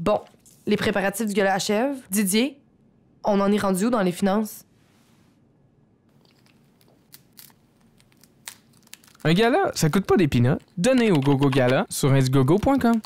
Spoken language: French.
Bon, les préparatifs du gala achèvent. Didier, on en est rendu où dans les finances? Un gala, ça coûte pas des pinots. Donnez au GoGo Gala sur indiegogo.com.